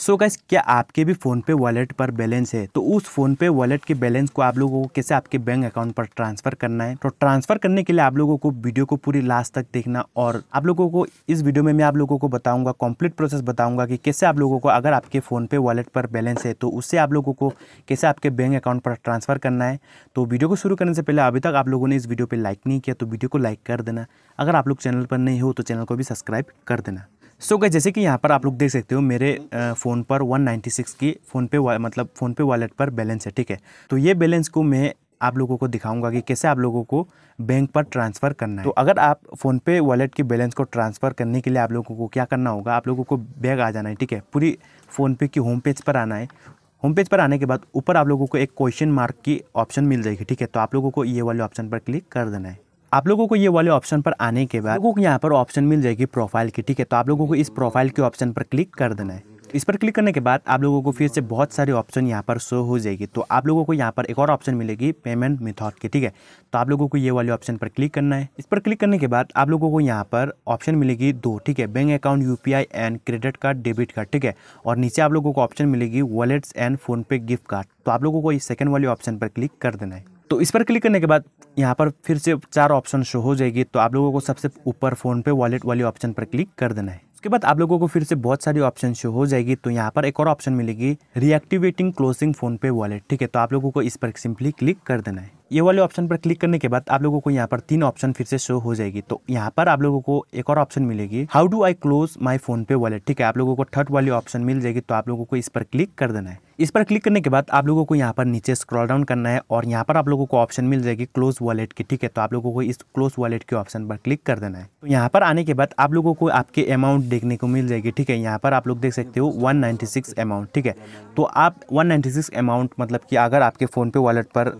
सो so gas क्या आपके भी फ़ोनपे वॉलेट पर बैलेंस है तो उस फ़ोनपे वॉलेट के बैलेंस को आप लोगों को कैसे आपके बैंक अकाउंट पर ट्रांसफ़र करना है तो ट्रांसफ़र करने के लिए आप लोगों को वीडियो को पूरी लास्ट तक देखना और आप लोगों को इस वीडियो में मैं आप लोगों को बताऊंगा कंप्लीट प्रोसेस बताऊँगा कि कैसे आप लोगों को अगर आपके फ़ोनपे वॉलेट पर बैलेंस है तो उससे आप लोगों को कैसे आपके बैंक अकाउंट पर ट्रांसफ़र करना है तो वीडियो को शुरू करने से पहले अभी तक आप लोगों ने इस वीडियो पर लाइक नहीं किया तो वीडियो को लाइक कर देना अगर आप लोग चैनल पर नहीं हो तो चैनल को भी सब्सक्राइब कर देना सो so, जैसे कि यहाँ पर आप लोग देख सकते हो मेरे फ़ोन हम्म। पर 196 की फ़ोन पे मतलब फ़ोन पे वॉलेट पर बैलेंस है ठीक है तो ये बैलेंस को मैं आप लोगों को दिखाऊंगा कि कैसे आप लोगों को बैंक पर ट्रांसफ़र करना है तो अगर आप फ़ोन पे वॉलेट की बैलेंस को ट्रांसफ़र करने के लिए आप लोगों को क्या करना होगा आप लोगों को बैग आ जाना है ठीक है पूरी फ़ोनपे की होम पेज पर आना है होम पेज पर आने के बाद ऊपर आप लोगों को एक क्वेश्चन मार्क की ऑप्शन मिल जाएगी ठीक है तो आप लोगों को ये वाले ऑप्शन पर क्लिक कर देना है आप लोगों को ये वाले ऑप्शन पर आने के बाद लोगों को यहाँ पर ऑप्शन मिल जाएगी प्रोफाइल की ठीक है तो आप लोगों को इस प्रोफाइल के ऑप्शन पर क्लिक कर देना है इस पर क्लिक करने के बाद आप लोगों को फिर से बहुत सारे ऑप्शन यहाँ पर शो हो जाएगी तो आप लोगों को यहाँ पर एक और ऑप्शन मिलेगी पेमेंट मेथड की ठीक है तो आप लोगों को ये वाले ऑप्शन पर क्लिक करना है इस पर क्लिक करने के बाद आप लोगों को यहाँ पर ऑप्शन मिलेगी दो ठीक है bank account U and credit card debit card ठीक है और नीचे आप लोगों को ऑप्शन मिलेगी wallets and PhonePe gift card तो आप लोगों को इस सेकेंड वाले ऑप्शन पर क्लिक कर देना है तो इस पर क्लिक करने के बाद यहाँ पर फिर से चार ऑप्शन शो हो जाएगी तो आप लोगों को सबसे ऊपर फ़ोनपे वॉलेट वाले ऑप्शन पर क्लिक कर देना है उसके बाद आप लोगों को फिर से बहुत सारी ऑप्शन शो हो जाएगी तो यहाँ पर एक और ऑप्शन मिलेगी reactivating closing PhonePe wallet ठीक है तो आप लोगों को इस पर सिंपली क्लिक कर देना है ये वाले ऑप्शन पर क्लिक करने के बाद आप लोगों को यहाँ पर तीन ऑप्शन फिर से शो हो जाएगी तो यहाँ पर आप लोगों को एक और ऑप्शन मिलेगी how do I close my PhonePe wallet ठीक है आप लोगों को थर्ड वाली ऑप्शन मिल जाएगी तो आप लोगों को इस पर क्लिक कर देना है इस पर क्लिक करने के बाद आप लोगों को यहाँ पर नीचे स्क्रॉल डाउन करना है और यहाँ पर आप लोगों को ऑप्शन मिल जाएगी क्लोज वॉलेट की ठीक है तो आप लोगों को इस क्लोज वॉलेट के ऑप्शन पर क्लिक कर देना है तो यहाँ पर आने के बाद आप लोगों को आपके अमाउंट देखने को मिल जाएगी ठीक है यहाँ पर आप लोग देख सकते हो वन अमाउंट ठीक है तो आप वन अमाउंट मतलब कि अगर आपके फ़ोन पे वॉलेट पर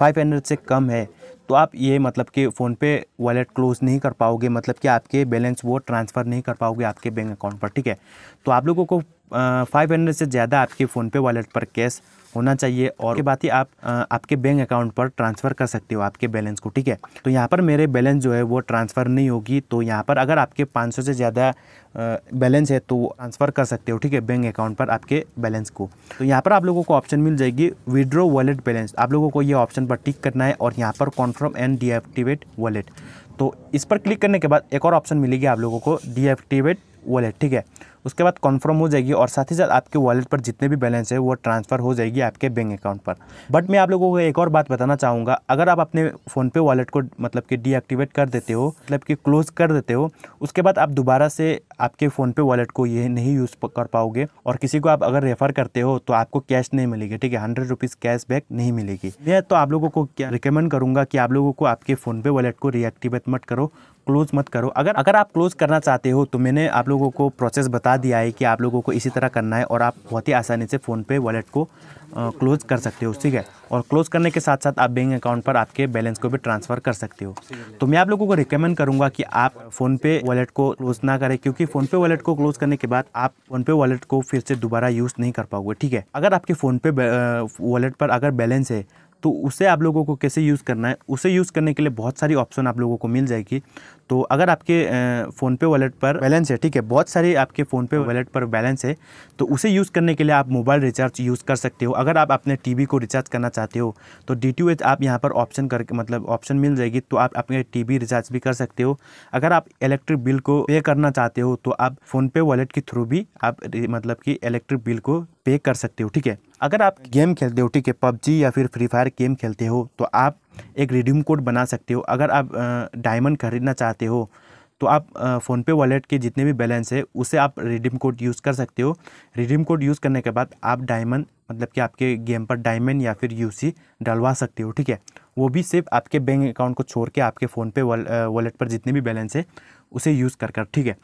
फाइव हंड्रेड से कम है तो आप ये मतलब कि फ़ोनपे वॉलेट क्लोज़ नहीं कर पाओगे मतलब कि आपके बैलेंस वो ट्रांसफ़र नहीं कर पाओगे आपके बैंक अकाउंट पर ठीक है तो आप लोगों को फाइव हंड्रेड से ज़्यादा आपके फ़ोनपे वॉलेट पर कैश होना चाहिए और के बाद ही आप आ, आपके बैंक अकाउंट पर ट्रांसफ़र कर सकते हो आपके बैलेंस को ठीक है तो यहाँ पर मेरे बैलेंस जो है वो ट्रांसफ़र नहीं होगी तो यहाँ पर अगर आपके 500 से ज़्यादा बैलेंस है तो ट्रांसफ़र कर सकते हो ठीक है बैंक अकाउंट पर आपके बैलेंस को तो यहाँ पर आप लोगों को ऑप्शन मिल जाएगी विड्रो वॉलेट बैलेंस आप लोगों को ये ऑप्शन पर टिक करना है और यहाँ पर कॉन्फर्म एंड डीएक्टिवेट वॉलेट तो इस पर क्लिक करने के बाद एक और ऑप्शन मिलेगी आप लोगों को डीएक्टिवेट वॉलेट ठीक है उसके बाद कन्फर्म हो जाएगी और साथ ही साथ आपके वॉलेट पर जितने भी बैलेंस है वो ट्रांसफ़र हो जाएगी आपके बैंक अकाउंट पर बट मैं आप लोगों को एक और बात बताना चाहूँगा अगर आप अपने फ़ोनपे वॉलेट को मतलब कि डीएक्टिवेट कर देते हो मतलब कि क्लोज़ कर देते हो उसके बाद आप दोबारा से आपके फ़ोनपे वॉलेट को ये नहीं यूज़ कर पाओगे और किसी को आप अगर रेफ़र करते हो तो आपको कैश नहीं मिलेगी ठीक है हंड्रेड रुपीज़ कैश बैक नहीं मिलेगी मैं तो आप लोगों को क्या रिकमेंड करूँगा कि आप लोगों को आपके फ़ोनपे वॉलेट को रीएक्टिवेट मत करो क्लोज़ मत करो अगर अगर आप क्लोज़ करना चाहते हो तो मैंने आप लोगों को प्रोसेस बता दिया है कि आप लोगों को इसी तरह करना है और आप बहुत ही आसानी से फ़ोनपे वॉलेट को क्लोज़ कर सकते हो ठीक है और क्लोज़ करने के साथ साथ आप बैंक अकाउंट पर आपके बैलेंस को भी ट्रांसफ़र कर सकते हो तो मैं आप लोगों को रिकमेंड करूँगा कि आप फ़ोनपे वॉलेट को क्लोज़ ना करें क्योंकि फ़ोनपे वॉलेट को क्लोज़ करने के बाद आप फ़ोनपे वॉलेट को फिर से दोबारा यूज़ नहीं कर पाओगे ठीक है अगर आपके फ़ोनपे वॉलेट पर अगर बैलेंस है तो उसे आप लोगों को कैसे यूज़ करना है उसे यूज़ करने के लिए बहुत सारी ऑप्शन आप लोगों को मिल जाएगी तो अगर आपके फ़ोनपे वॉलेट पर बैलेंस है ठीक है बहुत सारे आपके फ़ोनपे वॉलेट पर बैलेंस है तो उसे यूज़ करने के लिए आप मोबाइल रिचार्ज यूज़ कर सकते हो अगर आप अपने टीवी को रिचार्ज करना चाहते हो तो डी आप यहाँ पर ऑप्शन करके मतलब ऑप्शन मिल जाएगी तो आप अपने टी रिचार्ज भी कर सकते हो अगर आप इलेक्ट्रिक बिल को पे करना चाहते हो तो आप फ़ोनपे वॉलेट के थ्रू भी आप मतलब कि इलेक्ट्रिक बिल को पे कर सकते हो ठीक है अगर आप गेम खेलते हो ठीक है पबजी या फिर फ्री फायर गेम खेलते हो तो आप एक रिडीम कोड बना सकते हो अगर आप डायमंड खरीदना चाहते हो तो आप फ़ोनपे वॉलेट के जितने भी बैलेंस है उसे आप रिडीम कोड यूज़ कर सकते हो रिडीम कोड यूज़ करने के बाद आप डायमंड मतलब कि आपके गेम पर डायमंड या फिर यूसी डलवा सकते हो ठीक है वो भी सिर्फ आपके बैंक अकाउंट को छोड़ के आपके फ़ोनपे वॉलेट पर जितने भी बैलेंस है उसे यूज़ कर कर ठीक है